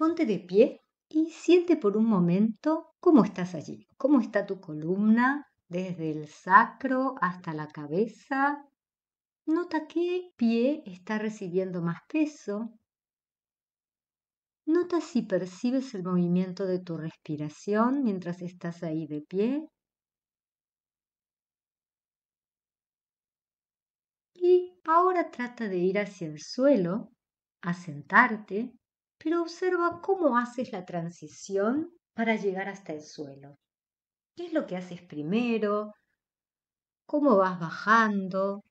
Ponte de pie y siente por un momento cómo estás allí, cómo está tu columna, desde el sacro hasta la cabeza. Nota qué pie está recibiendo más peso. Nota si percibes el movimiento de tu respiración mientras estás ahí de pie. Y ahora trata de ir hacia el suelo, a sentarte pero observa cómo haces la transición para llegar hasta el suelo. ¿Qué es lo que haces primero? ¿Cómo vas bajando?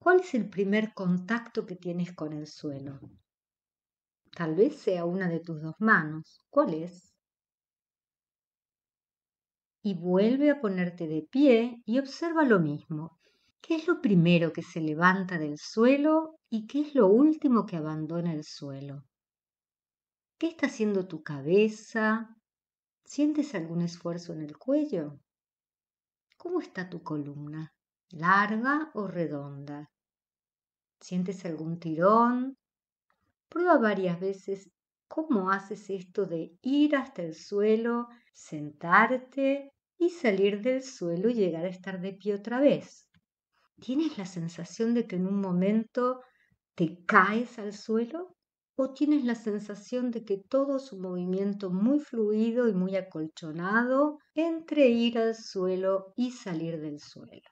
¿Cuál es el primer contacto que tienes con el suelo? Tal vez sea una de tus dos manos. ¿Cuál es? Y vuelve a ponerte de pie y observa lo mismo. ¿Qué es lo primero que se levanta del suelo y qué es lo último que abandona el suelo? ¿Qué está haciendo tu cabeza? ¿Sientes algún esfuerzo en el cuello? ¿Cómo está tu columna? ¿Larga o redonda? ¿Sientes algún tirón? Prueba varias veces cómo haces esto de ir hasta el suelo, sentarte y salir del suelo y llegar a estar de pie otra vez. ¿Tienes la sensación de que en un momento te caes al suelo? o tienes la sensación de que todo es un movimiento muy fluido y muy acolchonado entre ir al suelo y salir del suelo.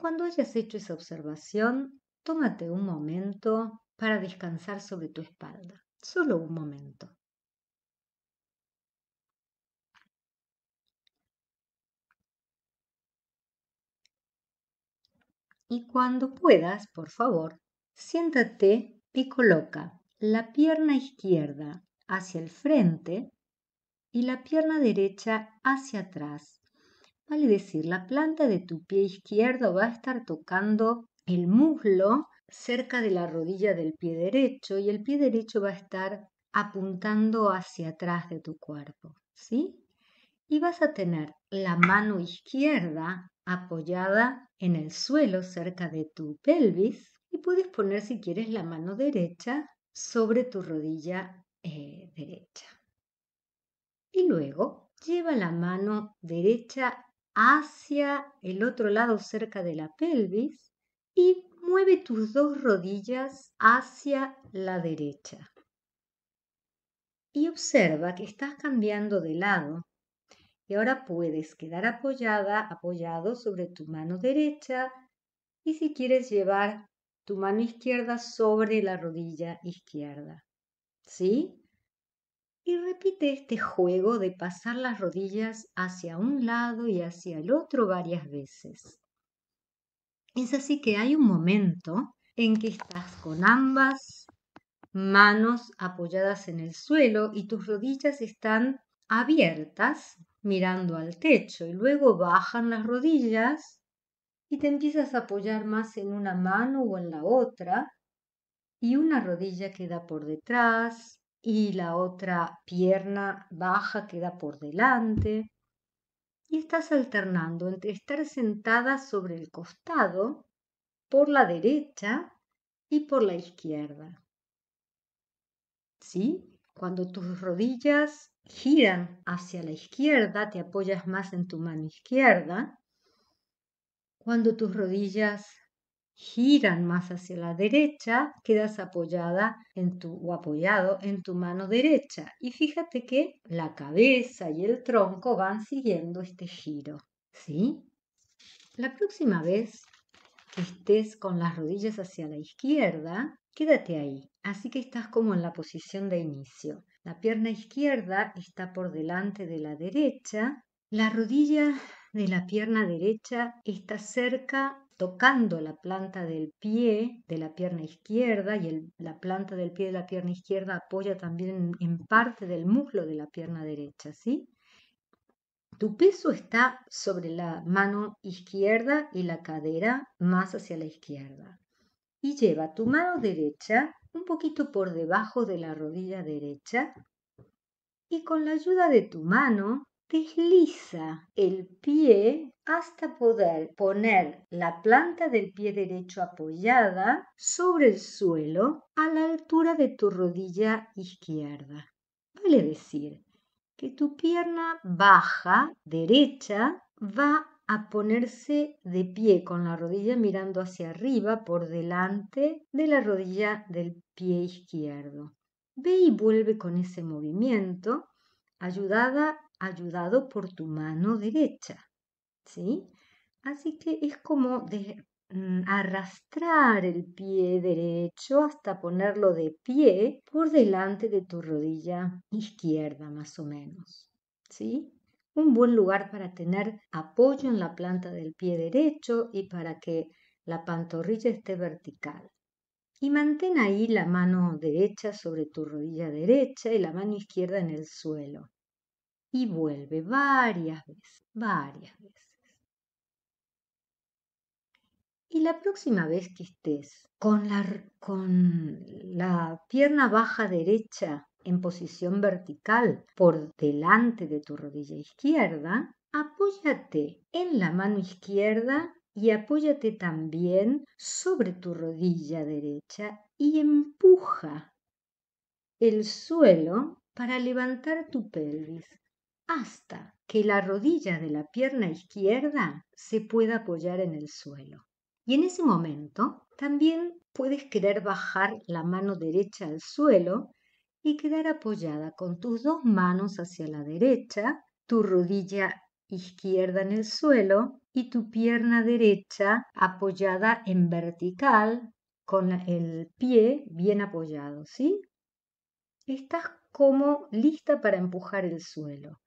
cuando hayas hecho esa observación, tómate un momento para descansar sobre tu espalda, solo un momento. Y cuando puedas, por favor, siéntate y coloca la pierna izquierda hacia el frente y la pierna derecha hacia atrás. Vale decir, la planta de tu pie izquierdo va a estar tocando el muslo cerca de la rodilla del pie derecho y el pie derecho va a estar apuntando hacia atrás de tu cuerpo, ¿sí? Y vas a tener la mano izquierda apoyada en el suelo cerca de tu pelvis y puedes poner si quieres la mano derecha sobre tu rodilla eh, derecha. Y luego lleva la mano derecha hacia el otro lado cerca de la pelvis y mueve tus dos rodillas hacia la derecha. Y observa que estás cambiando de lado y ahora puedes quedar apoyada, apoyado sobre tu mano derecha y si quieres llevar tu mano izquierda sobre la rodilla izquierda. ¿Sí? Y repite este juego de pasar las rodillas hacia un lado y hacia el otro varias veces. Es así que hay un momento en que estás con ambas manos apoyadas en el suelo y tus rodillas están abiertas mirando al techo y luego bajan las rodillas y te empiezas a apoyar más en una mano o en la otra y una rodilla queda por detrás y la otra pierna baja queda por delante y estás alternando entre estar sentada sobre el costado por la derecha y por la izquierda. ¿Sí? Cuando tus rodillas giran hacia la izquierda, te apoyas más en tu mano izquierda cuando tus rodillas giran más hacia la derecha, quedas apoyada en tu, o apoyado en tu mano derecha. Y fíjate que la cabeza y el tronco van siguiendo este giro. ¿Sí? La próxima vez que estés con las rodillas hacia la izquierda, quédate ahí. Así que estás como en la posición de inicio. La pierna izquierda está por delante de la derecha. La rodilla de la pierna derecha está cerca tocando la planta del pie de la pierna izquierda y la planta del pie de la pierna izquierda apoya también en parte del muslo de la pierna derecha, ¿sí? Tu peso está sobre la mano izquierda y la cadera más hacia la izquierda. Y lleva tu mano derecha un poquito por debajo de la rodilla derecha y con la ayuda de tu mano desliza el pie hasta poder poner la planta del pie derecho apoyada sobre el suelo a la altura de tu rodilla izquierda. Vale decir que tu pierna baja derecha va a ponerse de pie con la rodilla mirando hacia arriba por delante de la rodilla del pie izquierdo. Ve y vuelve con ese movimiento ayudada ayudado por tu mano derecha. ¿Sí? Así que es como de, mm, arrastrar el pie derecho hasta ponerlo de pie por delante de tu rodilla izquierda, más o menos. ¿Sí? Un buen lugar para tener apoyo en la planta del pie derecho y para que la pantorrilla esté vertical. Y mantén ahí la mano derecha sobre tu rodilla derecha y la mano izquierda en el suelo y vuelve varias veces, varias veces. Y la próxima vez que estés con la, con la pierna baja derecha en posición vertical por delante de tu rodilla izquierda, apóyate en la mano izquierda y apóyate también sobre tu rodilla derecha y empuja el suelo para levantar tu pelvis hasta que la rodilla de la pierna izquierda se pueda apoyar en el suelo. Y en ese momento también puedes querer bajar la mano derecha al suelo y quedar apoyada con tus dos manos hacia la derecha, tu rodilla izquierda en el suelo y tu pierna derecha apoyada en vertical con el pie bien apoyado, ¿sí? Estás como lista para empujar el suelo.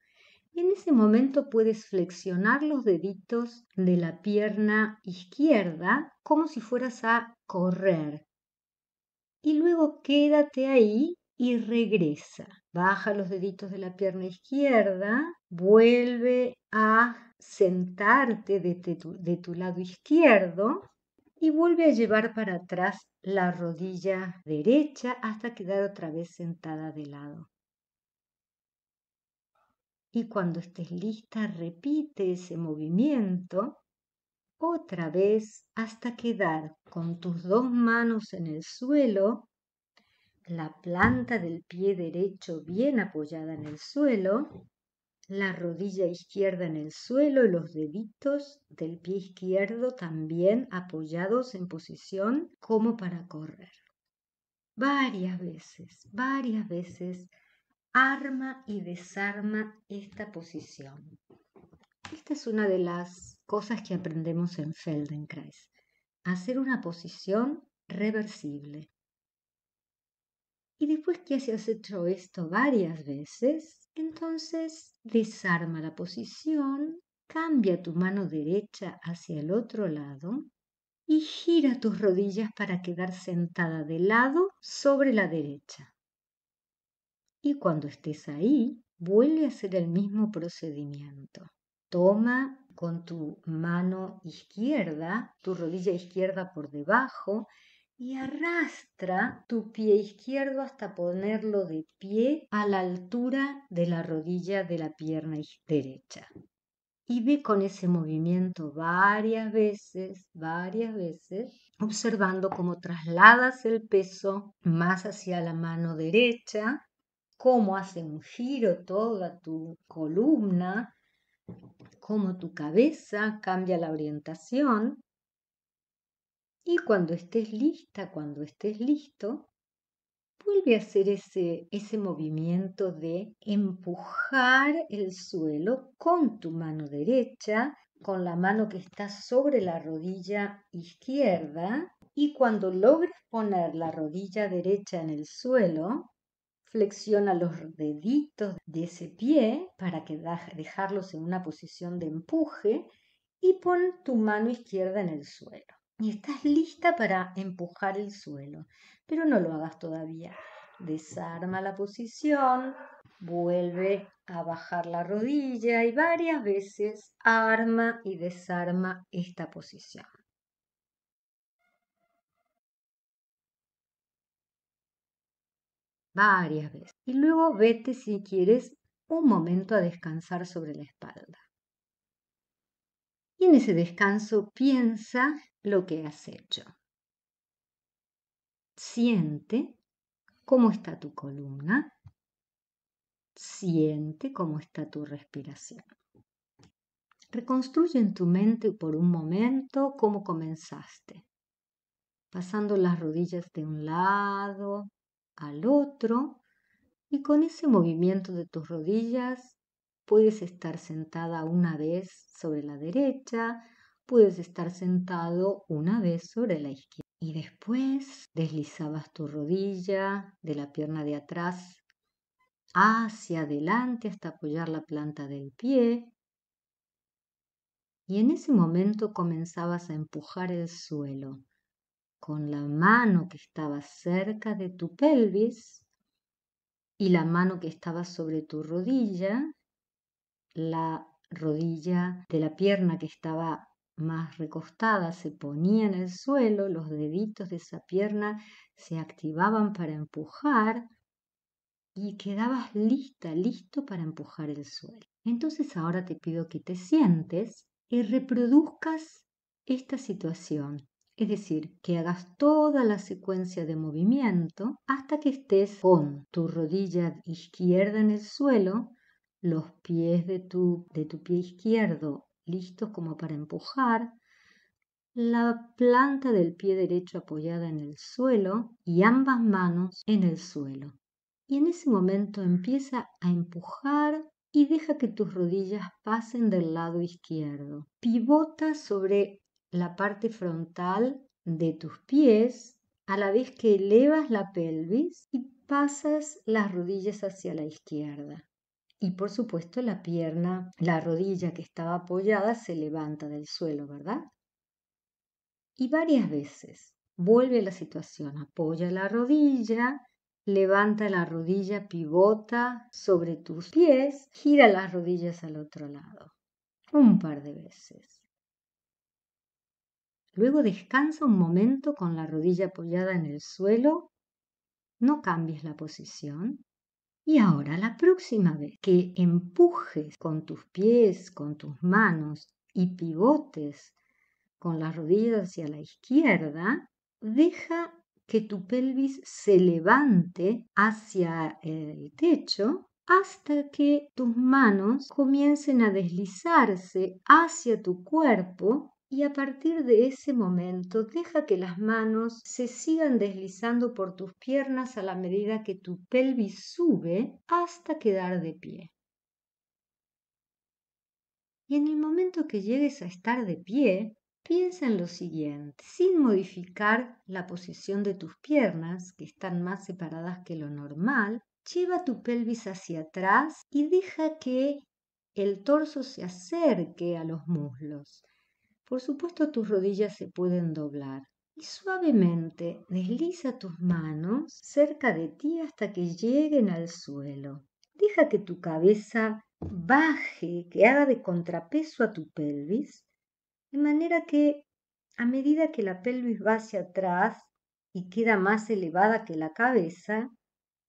En ese momento puedes flexionar los deditos de la pierna izquierda como si fueras a correr. Y luego quédate ahí y regresa. Baja los deditos de la pierna izquierda, vuelve a sentarte de, de tu lado izquierdo y vuelve a llevar para atrás la rodilla derecha hasta quedar otra vez sentada de lado. Y cuando estés lista, repite ese movimiento otra vez hasta quedar con tus dos manos en el suelo, la planta del pie derecho bien apoyada en el suelo, la rodilla izquierda en el suelo y los deditos del pie izquierdo también apoyados en posición como para correr. Varias veces, varias veces arma y desarma esta posición. Esta es una de las cosas que aprendemos en Feldenkrais, hacer una posición reversible. Y después que has hecho esto varias veces, entonces desarma la posición, cambia tu mano derecha hacia el otro lado y gira tus rodillas para quedar sentada de lado sobre la derecha. Y cuando estés ahí, vuelve a hacer el mismo procedimiento. Toma con tu mano izquierda, tu rodilla izquierda por debajo y arrastra tu pie izquierdo hasta ponerlo de pie a la altura de la rodilla de la pierna derecha. Y ve con ese movimiento varias veces, varias veces, observando cómo trasladas el peso más hacia la mano derecha cómo hace un giro toda tu columna, cómo tu cabeza cambia la orientación. Y cuando estés lista, cuando estés listo, vuelve a hacer ese, ese movimiento de empujar el suelo con tu mano derecha, con la mano que está sobre la rodilla izquierda. Y cuando logres poner la rodilla derecha en el suelo, Flexiona los deditos de ese pie para que dejarlos en una posición de empuje y pon tu mano izquierda en el suelo. Y estás lista para empujar el suelo, pero no lo hagas todavía. Desarma la posición, vuelve a bajar la rodilla y varias veces arma y desarma esta posición. varias veces. Y luego vete, si quieres, un momento a descansar sobre la espalda. Y en ese descanso piensa lo que has hecho. Siente cómo está tu columna. Siente cómo está tu respiración. Reconstruye en tu mente por un momento cómo comenzaste, pasando las rodillas de un lado al otro y con ese movimiento de tus rodillas puedes estar sentada una vez sobre la derecha, puedes estar sentado una vez sobre la izquierda. Y después deslizabas tu rodilla de la pierna de atrás hacia adelante hasta apoyar la planta del pie. Y en ese momento comenzabas a empujar el suelo con la mano que estaba cerca de tu pelvis y la mano que estaba sobre tu rodilla, la rodilla de la pierna que estaba más recostada se ponía en el suelo, los deditos de esa pierna se activaban para empujar y quedabas lista, listo para empujar el suelo. Entonces ahora te pido que te sientes y reproduzcas esta situación es decir, que hagas toda la secuencia de movimiento hasta que estés con tu rodilla izquierda en el suelo, los pies de tu, de tu pie izquierdo listos como para empujar, la planta del pie derecho apoyada en el suelo y ambas manos en el suelo. Y en ese momento empieza a empujar y deja que tus rodillas pasen del lado izquierdo. Pivota sobre la parte frontal de tus pies a la vez que elevas la pelvis y pasas las rodillas hacia la izquierda. Y por supuesto la pierna, la rodilla que estaba apoyada se levanta del suelo, ¿verdad? Y varias veces vuelve la situación, apoya la rodilla, levanta la rodilla, pivota sobre tus pies, gira las rodillas al otro lado. Un par de veces. Luego descansa un momento con la rodilla apoyada en el suelo. No cambies la posición. Y ahora, la próxima vez que empujes con tus pies, con tus manos y pivotes con las rodillas hacia la izquierda, deja que tu pelvis se levante hacia el techo hasta que tus manos comiencen a deslizarse hacia tu cuerpo y a partir de ese momento deja que las manos se sigan deslizando por tus piernas a la medida que tu pelvis sube hasta quedar de pie. Y en el momento que llegues a estar de pie, piensa en lo siguiente, sin modificar la posición de tus piernas, que están más separadas que lo normal, lleva tu pelvis hacia atrás y deja que el torso se acerque a los muslos por supuesto tus rodillas se pueden doblar. Y suavemente desliza tus manos cerca de ti hasta que lleguen al suelo. Deja que tu cabeza baje, que haga de contrapeso a tu pelvis, de manera que a medida que la pelvis va hacia atrás y queda más elevada que la cabeza,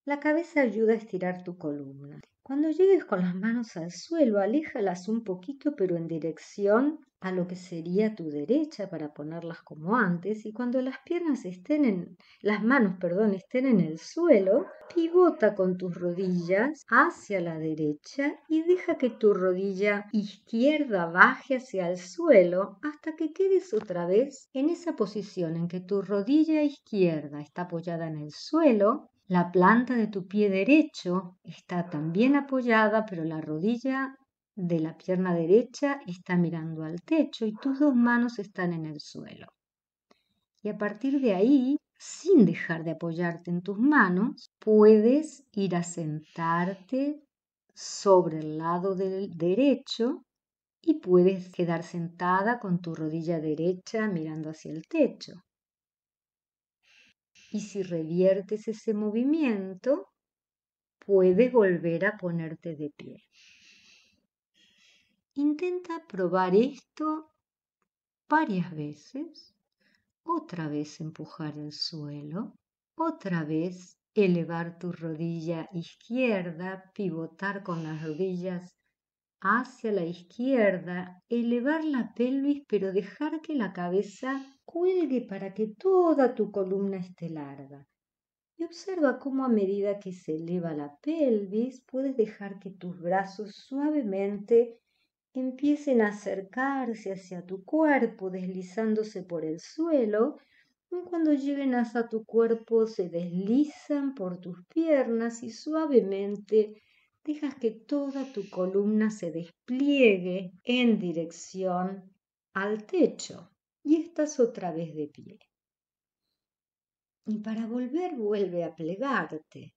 la cabeza ayuda a estirar tu columna. Cuando llegues con las manos al suelo, aléjalas un poquito pero en dirección a lo que sería tu derecha para ponerlas como antes y cuando las piernas estén en las manos, perdón, estén en el suelo, pivota con tus rodillas hacia la derecha y deja que tu rodilla izquierda baje hacia el suelo hasta que quedes otra vez en esa posición en que tu rodilla izquierda está apoyada en el suelo la planta de tu pie derecho está también apoyada, pero la rodilla de la pierna derecha está mirando al techo y tus dos manos están en el suelo. Y a partir de ahí, sin dejar de apoyarte en tus manos, puedes ir a sentarte sobre el lado del derecho y puedes quedar sentada con tu rodilla derecha mirando hacia el techo. Y si reviertes ese movimiento, puedes volver a ponerte de pie. Intenta probar esto varias veces, otra vez empujar el suelo, otra vez elevar tu rodilla izquierda, pivotar con las rodillas hacia la izquierda, elevar la pelvis pero dejar que la cabeza cuelgue para que toda tu columna esté larga. Y observa cómo a medida que se eleva la pelvis puedes dejar que tus brazos suavemente empiecen a acercarse hacia tu cuerpo, deslizándose por el suelo, y cuando lleguen hasta tu cuerpo se deslizan por tus piernas y suavemente dejas que toda tu columna se despliegue en dirección al techo y estás otra vez de pie. Y para volver vuelve a plegarte.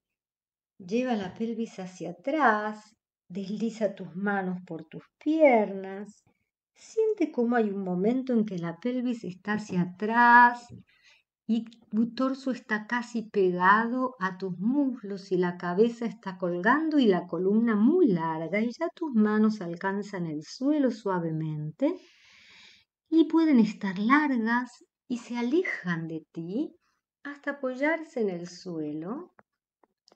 Lleva la pelvis hacia atrás Desliza tus manos por tus piernas. Siente cómo hay un momento en que la pelvis está hacia atrás y tu torso está casi pegado a tus muslos y la cabeza está colgando y la columna muy larga y ya tus manos alcanzan el suelo suavemente y pueden estar largas y se alejan de ti hasta apoyarse en el suelo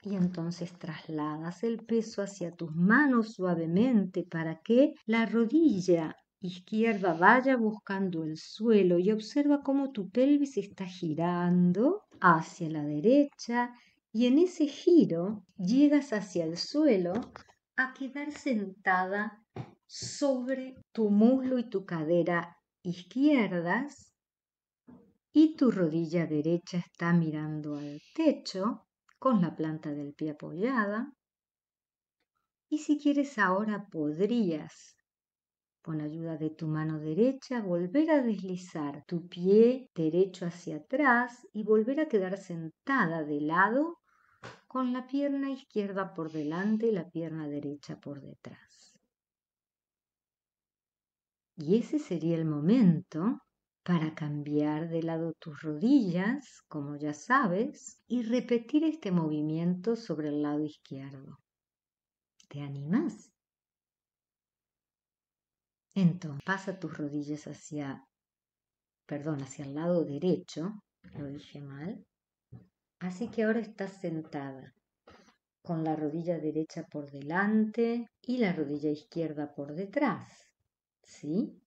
y entonces trasladas el peso hacia tus manos suavemente para que la rodilla izquierda vaya buscando el suelo y observa cómo tu pelvis está girando hacia la derecha y en ese giro llegas hacia el suelo a quedar sentada sobre tu muslo y tu cadera izquierdas y tu rodilla derecha está mirando al techo con la planta del pie apoyada. Y si quieres ahora podrías, con ayuda de tu mano derecha, volver a deslizar tu pie derecho hacia atrás y volver a quedar sentada de lado con la pierna izquierda por delante y la pierna derecha por detrás. Y ese sería el momento para cambiar de lado tus rodillas, como ya sabes, y repetir este movimiento sobre el lado izquierdo. ¿Te animas? Entonces, pasa tus rodillas hacia, perdón, hacia el lado derecho, lo dije mal. Así que ahora estás sentada, con la rodilla derecha por delante y la rodilla izquierda por detrás. ¿Sí?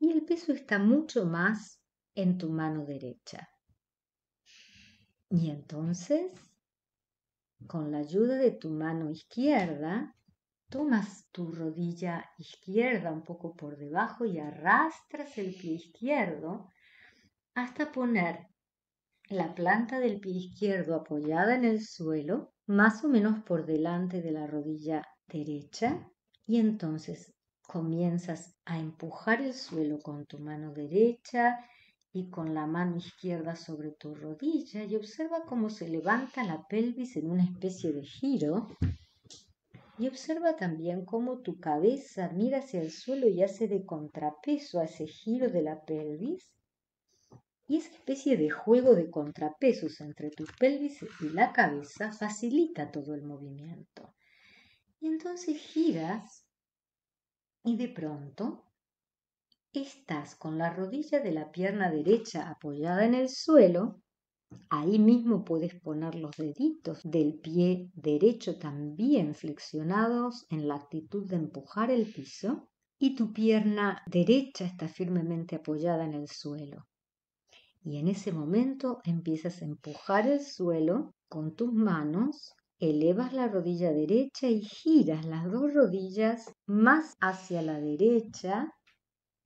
y el peso está mucho más en tu mano derecha. Y entonces, con la ayuda de tu mano izquierda, tomas tu rodilla izquierda un poco por debajo y arrastras el pie izquierdo hasta poner la planta del pie izquierdo apoyada en el suelo, más o menos por delante de la rodilla derecha, y entonces comienzas a empujar el suelo con tu mano derecha y con la mano izquierda sobre tu rodilla y observa cómo se levanta la pelvis en una especie de giro. Y observa también cómo tu cabeza mira hacia el suelo y hace de contrapeso a ese giro de la pelvis. Y esa especie de juego de contrapesos entre tu pelvis y la cabeza facilita todo el movimiento. Y entonces giras y de pronto estás con la rodilla de la pierna derecha apoyada en el suelo, ahí mismo puedes poner los deditos del pie derecho también flexionados en la actitud de empujar el piso y tu pierna derecha está firmemente apoyada en el suelo. Y en ese momento empiezas a empujar el suelo con tus manos elevas la rodilla derecha y giras las dos rodillas más hacia la derecha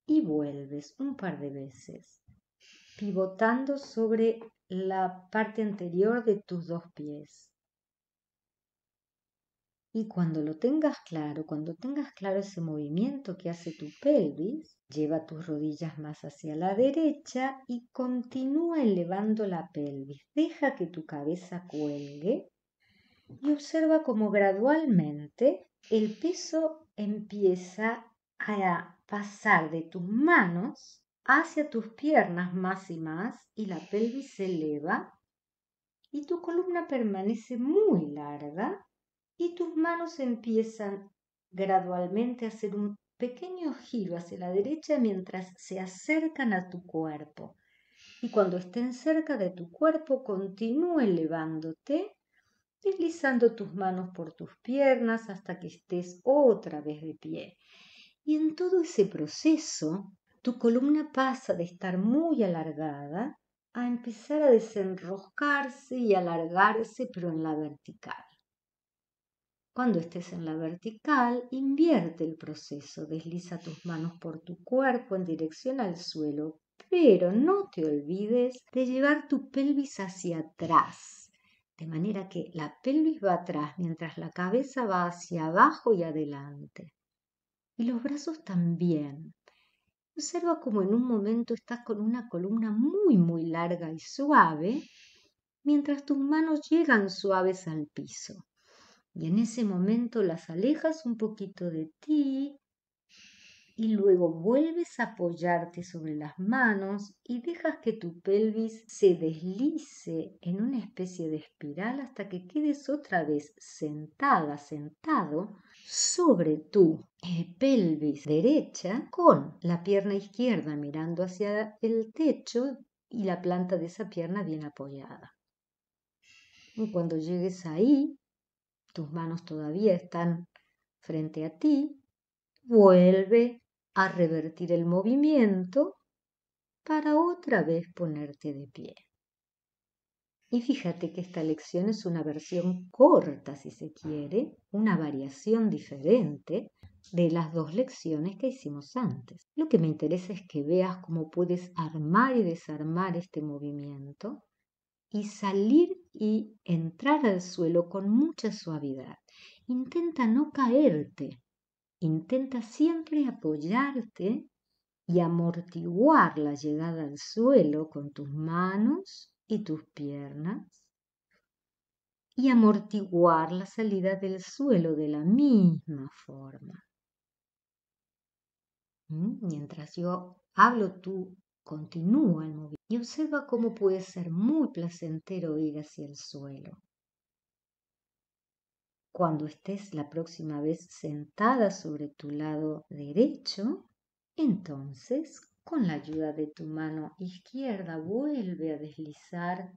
y vuelves un par de veces, pivotando sobre la parte anterior de tus dos pies. Y cuando lo tengas claro, cuando tengas claro ese movimiento que hace tu pelvis, lleva tus rodillas más hacia la derecha y continúa elevando la pelvis. Deja que tu cabeza cuelgue y observa cómo gradualmente el peso empieza a pasar de tus manos hacia tus piernas más y más y la pelvis se eleva y tu columna permanece muy larga y tus manos empiezan gradualmente a hacer un pequeño giro hacia la derecha mientras se acercan a tu cuerpo. Y cuando estén cerca de tu cuerpo, continúe elevándote deslizando tus manos por tus piernas hasta que estés otra vez de pie. Y en todo ese proceso, tu columna pasa de estar muy alargada a empezar a desenroscarse y alargarse, pero en la vertical. Cuando estés en la vertical, invierte el proceso, desliza tus manos por tu cuerpo en dirección al suelo, pero no te olvides de llevar tu pelvis hacia atrás de manera que la pelvis va atrás mientras la cabeza va hacia abajo y adelante. Y los brazos también. Observa como en un momento estás con una columna muy, muy larga y suave, mientras tus manos llegan suaves al piso. Y en ese momento las alejas un poquito de ti y luego vuelves a apoyarte sobre las manos y dejas que tu pelvis se deslice en una especie de espiral hasta que quedes otra vez sentada, sentado sobre tu eh, pelvis derecha con la pierna izquierda mirando hacia el techo y la planta de esa pierna bien apoyada. Y cuando llegues ahí, tus manos todavía están frente a ti, vuelve a revertir el movimiento para otra vez ponerte de pie. Y fíjate que esta lección es una versión corta, si se quiere, una variación diferente de las dos lecciones que hicimos antes. Lo que me interesa es que veas cómo puedes armar y desarmar este movimiento y salir y entrar al suelo con mucha suavidad. Intenta no caerte, intenta siempre apoyarte y amortiguar la llegada al suelo con tus manos y tus piernas y amortiguar la salida del suelo de la misma forma. Mm, mientras yo hablo, tú continúa el movimiento y observa cómo puede ser muy placentero ir hacia el suelo. Cuando estés la próxima vez sentada sobre tu lado derecho, entonces con la ayuda de tu mano izquierda vuelve a deslizar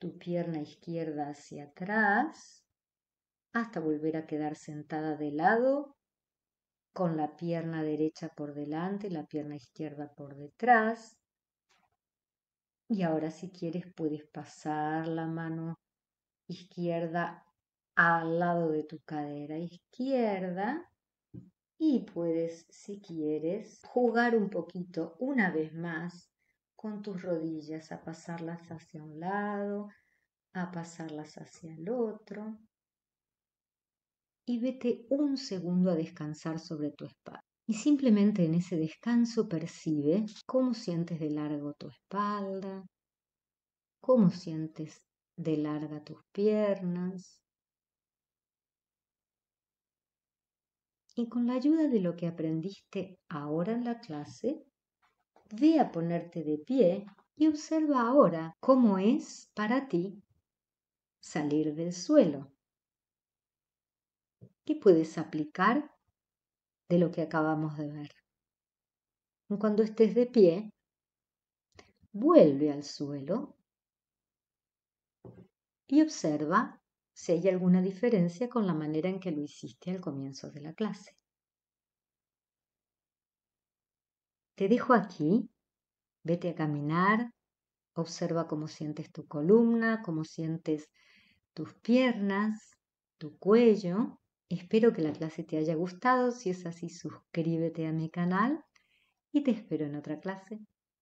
tu pierna izquierda hacia atrás hasta volver a quedar sentada de lado con la pierna derecha por delante, y la pierna izquierda por detrás. Y ahora si quieres puedes pasar la mano izquierda al lado de tu cadera izquierda y puedes, si quieres, jugar un poquito una vez más con tus rodillas, a pasarlas hacia un lado, a pasarlas hacia el otro. Y vete un segundo a descansar sobre tu espalda. Y simplemente en ese descanso percibe cómo sientes de largo tu espalda, cómo sientes de larga tus piernas, y con la ayuda de lo que aprendiste ahora en la clase, ve a ponerte de pie y observa ahora cómo es para ti salir del suelo. ¿Qué puedes aplicar de lo que acabamos de ver? Cuando estés de pie, vuelve al suelo y observa si hay alguna diferencia con la manera en que lo hiciste al comienzo de la clase. Te dejo aquí, vete a caminar, observa cómo sientes tu columna, cómo sientes tus piernas, tu cuello. Espero que la clase te haya gustado, si es así suscríbete a mi canal y te espero en otra clase.